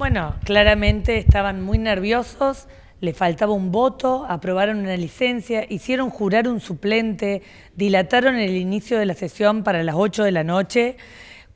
Bueno, claramente estaban muy nerviosos, le faltaba un voto, aprobaron una licencia, hicieron jurar un suplente, dilataron el inicio de la sesión para las 8 de la noche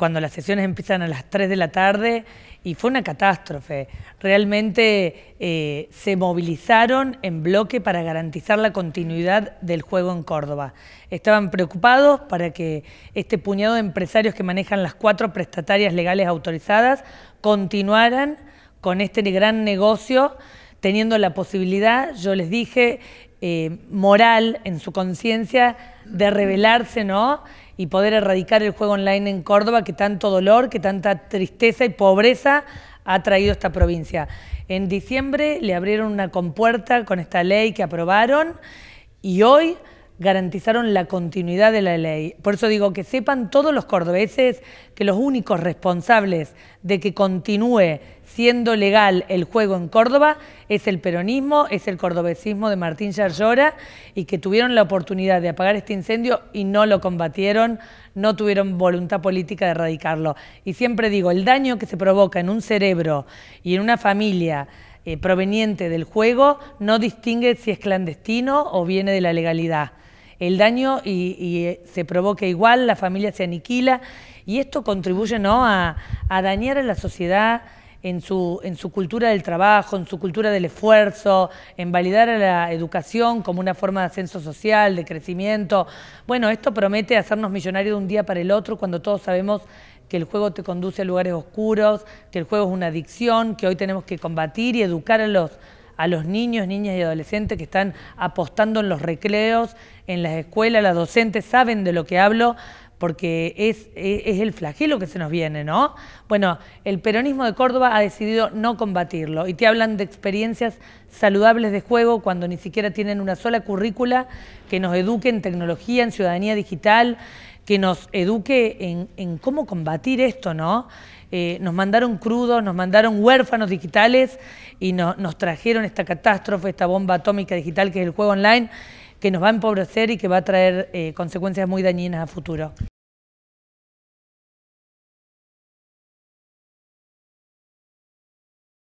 cuando las sesiones empiezan a las 3 de la tarde y fue una catástrofe. Realmente eh, se movilizaron en bloque para garantizar la continuidad del juego en Córdoba. Estaban preocupados para que este puñado de empresarios que manejan las cuatro prestatarias legales autorizadas continuaran con este gran negocio teniendo la posibilidad, yo les dije, eh, moral en su conciencia de rebelarse, ¿no? y poder erradicar el juego online en Córdoba que tanto dolor, que tanta tristeza y pobreza ha traído esta provincia. En diciembre le abrieron una compuerta con esta ley que aprobaron y hoy garantizaron la continuidad de la ley. Por eso digo que sepan todos los cordobeses que los únicos responsables de que continúe siendo legal el juego en Córdoba es el peronismo, es el cordobesismo de Martín Yarlora y que tuvieron la oportunidad de apagar este incendio y no lo combatieron, no tuvieron voluntad política de erradicarlo. Y siempre digo, el daño que se provoca en un cerebro y en una familia eh, proveniente del juego no distingue si es clandestino o viene de la legalidad el daño y, eh, se provoca igual, la familia se aniquila y esto contribuye ¿no? a, dañar a la sociedad en su, en su cultura del trabajo, en su cultura del esfuerzo, en validar a la educación como una forma de ascenso social, de crecimiento. Bueno, esto promete hacernos millonarios de un día para el otro cuando todos sabemos que el juego te conduce a lugares oscuros, que el juego es una adicción, que hoy tenemos que combatir y educar a los a los niños, niñas y adolescentes que están apostando en los recreos, en las escuelas, las docentes saben de lo que hablo porque es, es, el flagelo que se nos viene, ¿no? Bueno, el peronismo de Córdoba ha decidido no combatirlo y te hablan de experiencias saludables de juego cuando ni siquiera tienen una sola currícula que nos eduque en tecnología, en ciudadanía digital, que nos eduque en, cómo combatir esto, ¿no? Eh, nos mandaron crudos, nos mandaron huérfanos digitales y nos trajeron esta catástrofe, esta bomba atómica digital que es el juego online, que nos va a empobrecer y que va a traer eh, consecuencias muy dañinas a futuro.